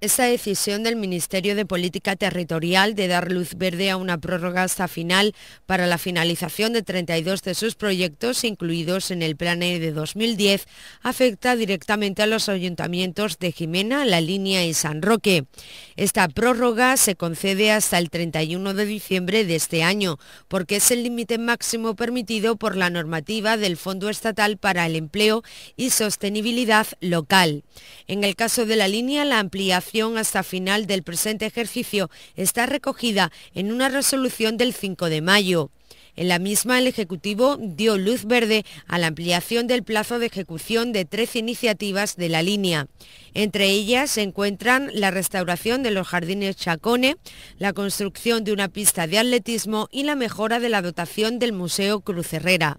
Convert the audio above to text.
Esta decisión del Ministerio de Política Territorial de dar luz verde a una prórroga hasta final para la finalización de 32 de sus proyectos incluidos en el Plan E de 2010 afecta directamente a los ayuntamientos de Jimena, La Línea y San Roque. Esta prórroga se concede hasta el 31 de diciembre de este año porque es el límite máximo permitido por la normativa del Fondo Estatal para el Empleo y Sostenibilidad Local. En el caso de La Línea, la ampliación hasta final del presente ejercicio está recogida en una resolución del 5 de mayo. En la misma, el Ejecutivo dio luz verde a la ampliación del plazo de ejecución de tres iniciativas de la línea. Entre ellas se encuentran la restauración de los jardines Chacone, la construcción de una pista de atletismo y la mejora de la dotación del Museo Cruz Herrera.